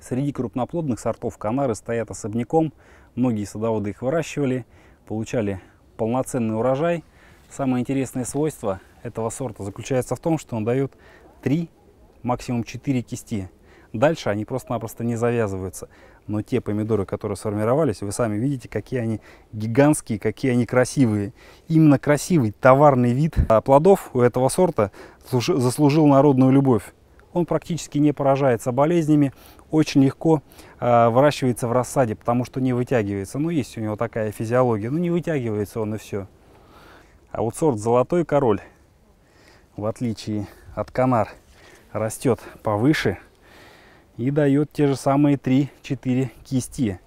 Среди крупноплодных сортов канары стоят особняком. Многие садоводы их выращивали, получали полноценный урожай. Самое интересное свойство этого сорта заключается в том, что он дает 3, максимум 4 кисти. Дальше они просто-напросто не завязываются. Но те помидоры, которые сформировались, вы сами видите, какие они гигантские, какие они красивые. Именно красивый товарный вид а, плодов у этого сорта заслужил народную любовь. Он практически не поражается болезнями, очень легко а, выращивается в рассаде, потому что не вытягивается. Ну, есть у него такая физиология, ну не вытягивается он и все. А вот сорт «Золотой король», в отличие от «Канар», растет повыше – и дает те же самые 3-4 кисти.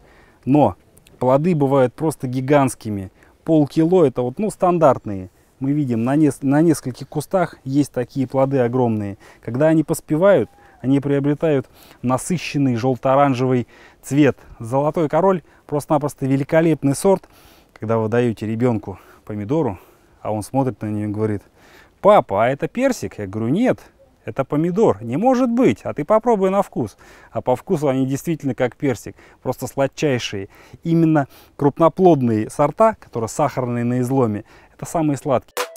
Но плоды бывают просто гигантскими. Полкило это вот, ну, стандартные. Мы видим, на, нес на нескольких кустах есть такие плоды огромные. Когда они поспевают, они приобретают насыщенный желто-оранжевый цвет. Золотой король просто-напросто великолепный сорт. Когда вы даете ребенку помидору, а он смотрит на нее и говорит, папа, а это персик? Я говорю, нет, это помидор. Не может быть. А ты попробуй на вкус. А по вкусу они действительно как персик. Просто сладчайшие. Именно крупноплодные сорта, которые сахарные на изломе, это самые сладкие.